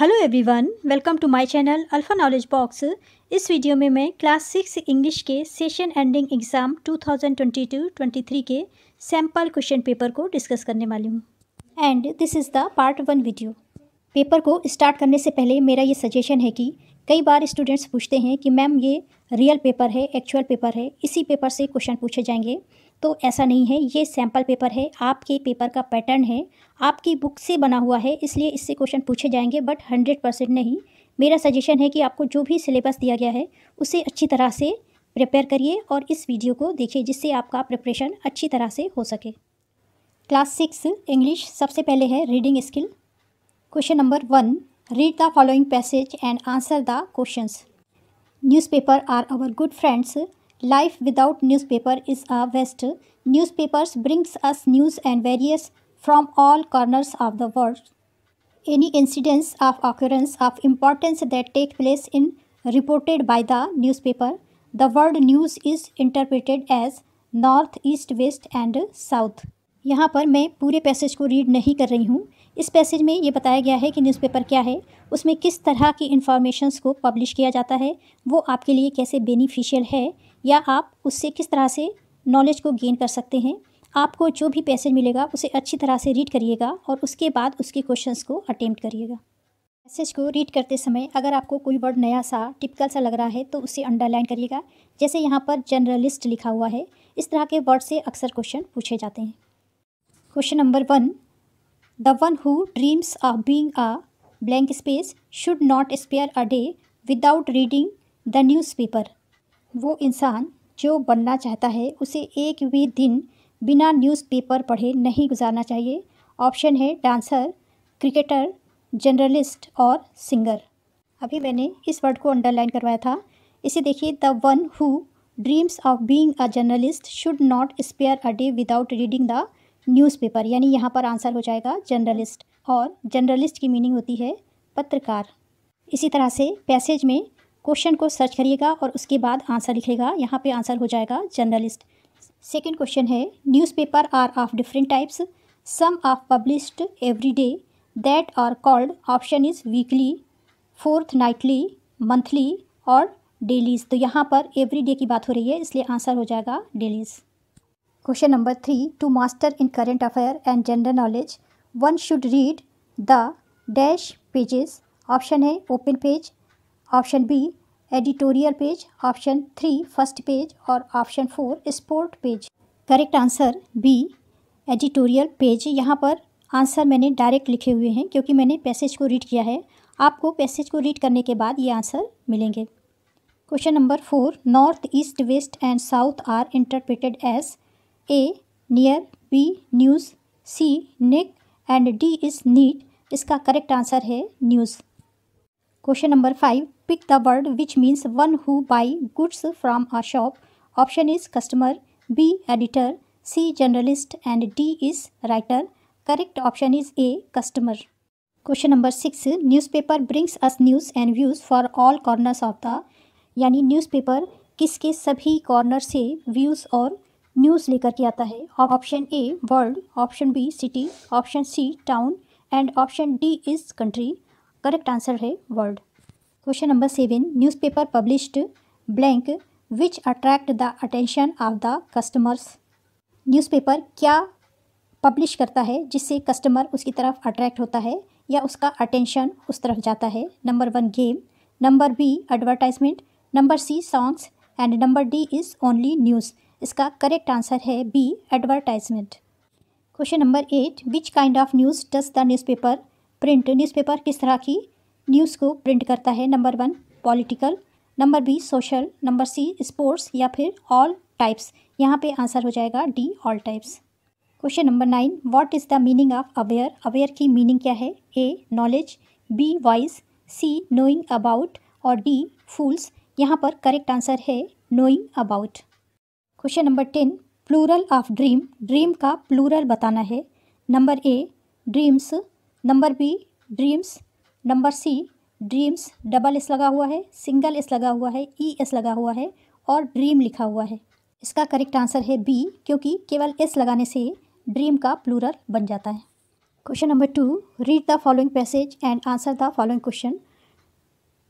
Hello everyone welcome to my channel alpha knowledge box इस video में मैं class six English के session ending exam 2022-23 के sample question paper को discuss करने वाली हूँ and this is the part one video paper को स्टार्ट करने से पहले मेरा ये सजेशन है कि कई बार स्टूडेंट्स पूछते हैं कि मैम ये रियल पेपर है एक्चुअल पेपर है इसी पेपर से क्वेश्चन पूछे जाएंगे तो ऐसा नहीं है ये सैम्पल पेपर है आपके पेपर का पैटर्न है आपकी बुक से बना हुआ है इसलिए इससे क्वेश्चन पूछे जाएंगे बट हंड्रेड परसेंट नहीं मेरा सजेशन है कि आपको जो भी सिलेबस दिया गया है उसे अच्छी तरह से प्रिपेयर करिए और इस वीडियो को देखिए जिससे आपका प्रिपरेशन अच्छी तरह से हो सके क्लास सिक्स इंग्लिश सबसे पहले है reading skill question number one read the following passage and answer the questions newspaper are our good friends Life without newspaper is a waste. Newspapers brings us news and various from all corners of the world. Any incidents of occurrence of importance that take place in reported by the newspaper. The word news is interpreted as north east west and south यहाँ पर मैं पूरे passage को read नहीं कर रही हूँ इस पैसेज में ये बताया गया है कि न्यूज़पेपर क्या है उसमें किस तरह की इन्फॉर्मेशंस को पब्लिश किया जाता है वो आपके लिए कैसे बेनिफिशियल है या आप उससे किस तरह से नॉलेज को गेन कर सकते हैं आपको जो भी पैसेज मिलेगा उसे अच्छी तरह से रीड करिएगा और उसके बाद उसके क्वेश्चंस को अटेम्प्ट करिएगा मैसेज को रीड करते समय अगर आपको कोई वर्ड नया सा टिपिकल सा लग रहा है तो उसे अंडरलाइन करिएगा जैसे यहाँ पर जर्नलिस्ट लिखा हुआ है इस तरह के वर्ड से अक्सर क्वेश्चन पूछे जाते हैं question number one the one who dreams of being a blank space should not spare a day without reading the news वो इंसान जो बनना चाहता है उसे एक भी दिन बिना न्यूज़पेपर पढ़े नहीं गुजारना चाहिए ऑप्शन है डांसर क्रिकेटर जर्नलिस्ट और सिंगर अभी मैंने इस वर्ड को अंडरलाइन करवाया था इसे देखिए the one who dreams of being a journalist should not spare a day without reading the newspaper यानी यहाँ पर आंसर हो जाएगा जर्नलिस्ट और जर्नलिस्ट की मीनिंग होती है पत्रकार इसी तरह से पैसेज में क्वेश्चन को सर्च करिएगा और उसके बाद आंसर लिखेगा यहाँ पे आंसर हो जाएगा जर्नलिस्ट सेकेंड क्वेश्चन है newspaper are of different types some of published every day that are called option is weekly fortnightly monthly और डेलीज तो यहाँ पर एवरी डे की बात हो रही है इसलिए आंसर हो जाएगा dailies question number three to master in current affair and general knowledge one should read the dash pages option है open page option B editorial page option three first page और option four sport page correct answer B editorial page यहाँ पर answer मैंने direct लिखे हुए हैं क्योंकि मैंने पैसेज को रीड किया है आपको पैसेज को रीड करने के बाद ये आंसर मिलेंगे question number four north east west and south are interpreted as A near B news C nick and D is neat इसका करेक्ट आंसर है news question number five pick the word which means one who buy goods from a shop option is customer B editor C journalist and D is writer correct option is A customer question number six newspaper brings us news and views for all corners of the यानी newspaper किसके सभी corner से views और news लेकर के आता है option A world option B city option C town and option D is country correct answer है word question number seven newspaper published blank which attract the attention of the customers newspaper क्या publish करता है जिससे customer उसकी तरफ attract होता है या उसका अटेंशन उस तरफ जाता है number one game number B advertisement number C songs and number D is only news इसका करेक्ट आंसर है B advertisement question number eight which kind of news does the newspaper print newspaper किस तरह की news को print करता है number one political number B social number C sports या फिर ऑल टाइप्स यहाँ पे आंसर हो जाएगा D all types question number nine what is the meaning of aware aware की मीनिंग क्या है A knowledge B wise C knowing about और डी फूल्स यहाँ पर करेक्ट आंसर है knowing about question number ten plural of dream dream का plural बताना है number A dreams number B dreams number C dreams double S लगा हुआ है सिंगल एस लगा हुआ है ई एस लगा हुआ है और ड्रीम लिखा हुआ है इसका करेक्ट आंसर है बी क्योंकि केवल एस लगाने से ड्रीम का प्लूरल बन जाता है question number two read the following passage and answer the following question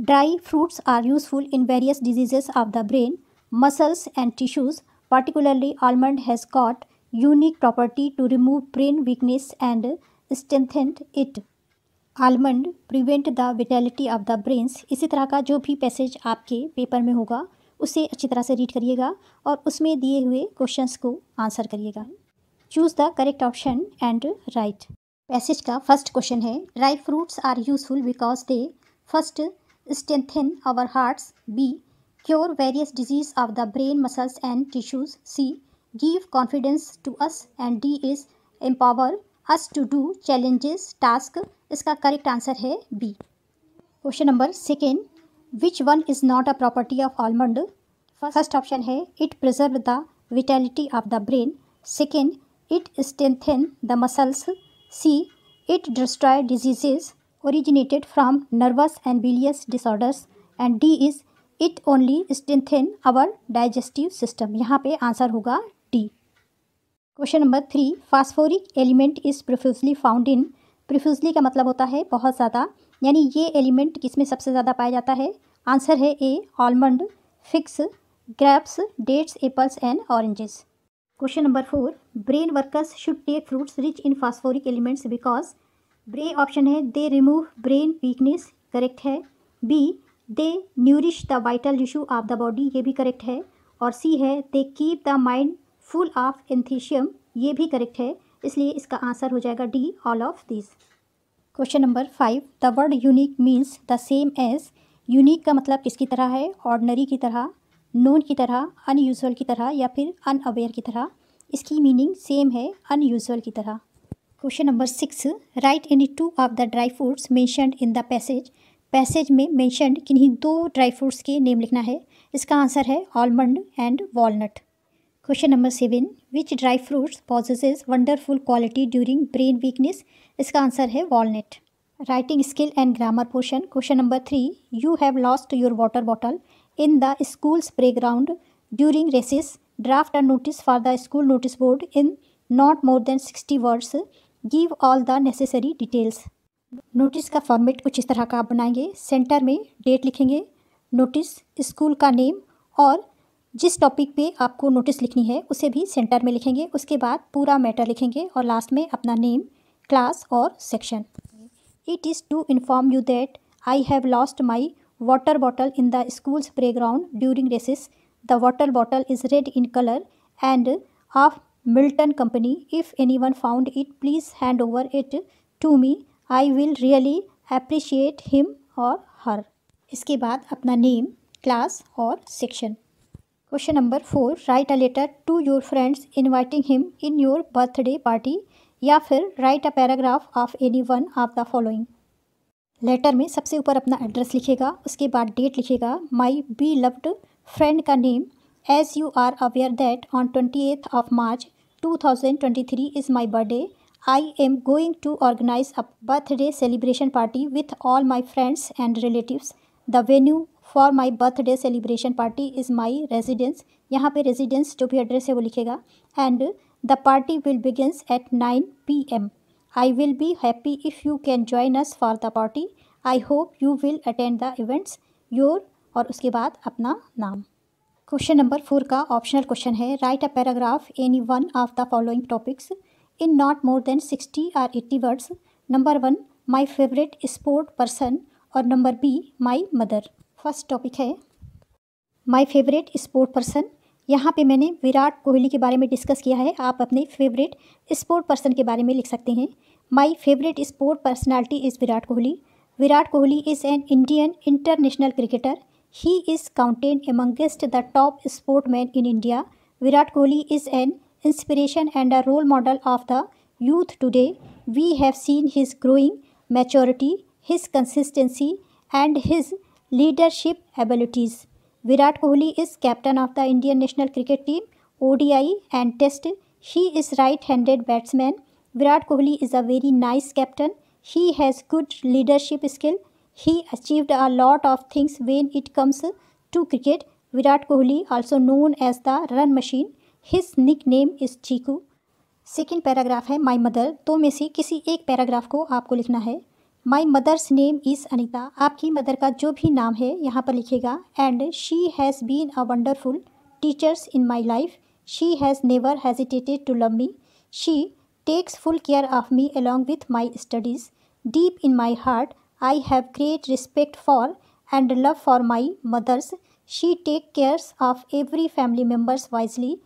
dry fruits are useful in various diseases of the brain muscles and tissues particularly almond has got unique property to remove brain weakness and strengthened it almond prevent the vitality of the brains इसी तरह का जो भी passage आपके paper में होगा उसे अच्छी तरह से रीड करिएगा और उसमें दिए हुए क्वेश्चंस को आंसर करिएगा choose the correct option and write passage का फर्स्ट क्वेश्चन है dry fruits are useful because they first strengthen our hearts B cure various disease of the brain muscles and tissues C give confidence to us and D is empower us to do challenges task इसका correct answer है B question number second which one is not a property of almond first option है it preserve the vitality of the brain second it strengthen the muscles C it destroy diseases originated from nervous and bilious disorders and D is it only strengthen our digestive system यहाँ पे answer होगा question number three phosphoric element is profusely found in profusely का मतलब होता है बहुत ज़्यादा यानी ये एलिमेंट किसमें सबसे ज़्यादा पाया जाता है आंसर है A almond figs grapes dates apples and oranges question number four brain workers should take fruits rich in phosphoric elements because brain option है they remove brain weakness correct है B they nourish the vital issue of the body ये भी correct है और C है they keep the mind full of enthusiasm ये भी correct है इसलिए इसका आंसर हो जाएगा D all of this question number five the word unique means the same as unique का मतलब किसकी तरह है ऑर्डनरी की तरह नोन की तरह अनयूजल की तरह या फिर अनअवेयर की तरह इसकी मीनिंग सेम है अनयूजअल की तरह question number six write any two of the dry fruits mentioned in the passage passage में मेंशनड किन्हीं दो ड्राई फ्रूट्स के नेम लिखना है इसका आंसर है almond and walnut question number seven which dry fruits possess wonderful quality during brain weakness इसका answer है walnut writing skill and grammar portion question number three you have lost your water bottle in the school's playground during recess draft and notice for the school notice board in not more than sixty words give all the necessary details notice का format कुछ इस तरह का आप बनाएंगे centre में date लिखेंगे notice school का नेम और जिस टॉपिक पे आपको नोटिस लिखनी है उसे भी सेंटर में लिखेंगे उसके बाद पूरा मैटर लिखेंगे और लास्ट में अपना नेम क्लास और section it is to inform you that I have lost my water bottle in the school's playground during recess the water bottle is red in colour and of Milton company if any one found it please hand over it to me I will really appreciate him और her इसके बाद अपना name class और section question number four write a letter to your friends inviting him in your birthday party या फिर write a paragraph of any one of the following letter में सबसे ऊपर अपना एड्रेस लिखेगा उसके बाद डेट लिखेगा माई बी लव्ड फ्रेंड का name as you are aware that on twenty eighth of March two thousand twenty three is my birthday I am going to organise a birthday celebration party with all my friends and relatives the venue for my birthday celebration party is my residence यहाँ पे residence जो भी address है वो लिखेगा and the party will begins at nine P M I will be happy if you can join us for the party I hope you will attend the events your और उसके बाद अपना नाम क्वेश्चन नंबर फोर का optional question है write a paragraph any one of the following topics in not more than sixty or eighty words number one my favourite sport person और number B my mother first topic है my favourite sport person यहाँ पे मैंने विराट कोहली के बारे में discuss किया है आप अपने फेवरेट स्पोर्ट पर्सन के बारे में लिख सकते हैं my favourite sport personality is Virat Kohli Virat Kohli is an Indian international cricketer he is counted amongst the top sport man in India Virat Kohli is an inspiration and a role model of the youth today we have seen his growing maturity, his consistency and his leadership abilities Virat Kohli is captain of the Indian national cricket team O D I and test he is right handed batsman Virat Kohli is a very nice captain he has good leadership skill he achieved a lot of things when it comes to cricket Virat Kohli also known as the run machine his nick name is Cheeku second paragraph है my mother दो में से किसी एक paragraph को आपको लिखना है my mother's name is Anita आपकी मदर का जो भी नाम है यहाँ पर लिखेगा and she has been a wonderful teachers in my life she has never hesitated to love me she takes full care of me along with my studies deep in my heart I have great respect for and love for my mothers she take cares of every family members wisely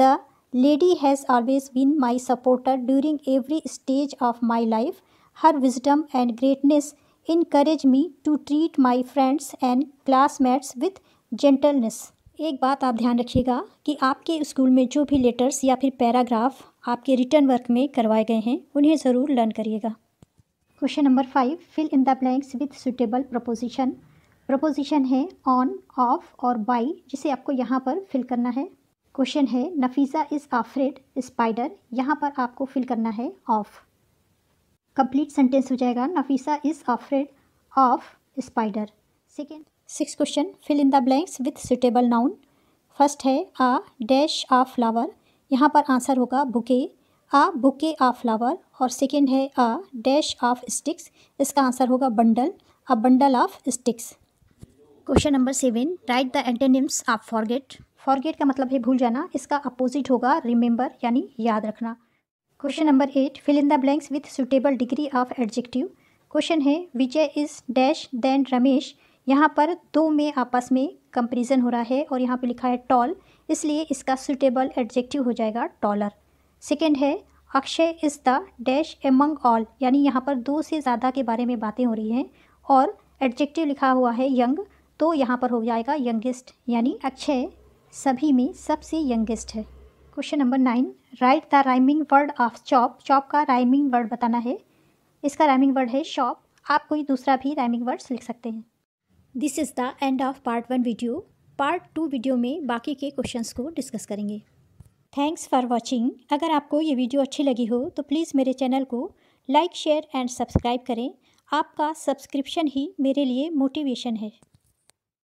the lady has always been my supporter during every stage of my life her wisdom and greatness इनक्रेज me to treat my friends and classmates with gentleness एक बात आप ध्यान रखिएगा कि आपके school में जो भी लेटर्स या फिर पैराग्राफ आपके रिटर्न वर्क में करवाए गए हैं उन्हें ज़रूर लर्न करिएगा question number five fill in the blanks with suitable preposition preposition है ऑन ऑफ और बाई जिसे आपको यहाँ पर फिल करना है क्वेश्चन है नफीसा इज़ आफ्रेड स्पाइडर यहाँ पर आपको फिल करना है ऑफ़ कंप्लीट सेंटेंस हो जाएगा Nafisa is afraid of spider second six question fill in the blanks with suitable noun first है आ डैश आ फ्लावर यहाँ पर आंसर होगा bouquet a bouquet a flower और सेकेंड है आ डैश ऑफ स्टिक्स इसका answer होगा bundle a bundle of sticks question number seven write the antonyms of forget forget का मतलब है भूल जाना इसका अपोजिट होगा रिमेंबर यानी याद रखना question number eight fill in the blanks with suitable degree of adjective question है Vijay is dash then Ramesh यहाँ पर दो में आपस में कंपेरिजन हो रहा है और यहाँ पे लिखा है टॉल इसलिए इसका सुटेबल एडजेक्टिव हो जाएगा टॉलर सेकेंड है Akshay is the dash among all यानी यहाँ पर दो से ज़्यादा के बारे में बातें हो रही हैं और एडजेक्टिव लिखा हुआ है यंग तो यहाँ पर हो जाएगा यंगेस्ट यानी अक्षय सभी में सबसे यंगेस्ट है question number nine write the rhyming word of chop chop का राइमिंग वर्ड बताना है इसका राइमिंग वर्ड है शॉप आप कोई दूसरा भी राइमिंग वर्ड्स लिख सकते हैं this is the end of part one video part two video में बाकी के क्वेश्चंस को डिस्कस करेंगे थैंक्स फॉर वॉचिंग अगर आपको ये वीडियो अच्छी लगी हो तो प्लीज़ मेरे चैनल को लाइक शेयर एंड सब्सक्राइब करें आपका सब्सक्रिप्शन ही मेरे लिए मोटिवेशन है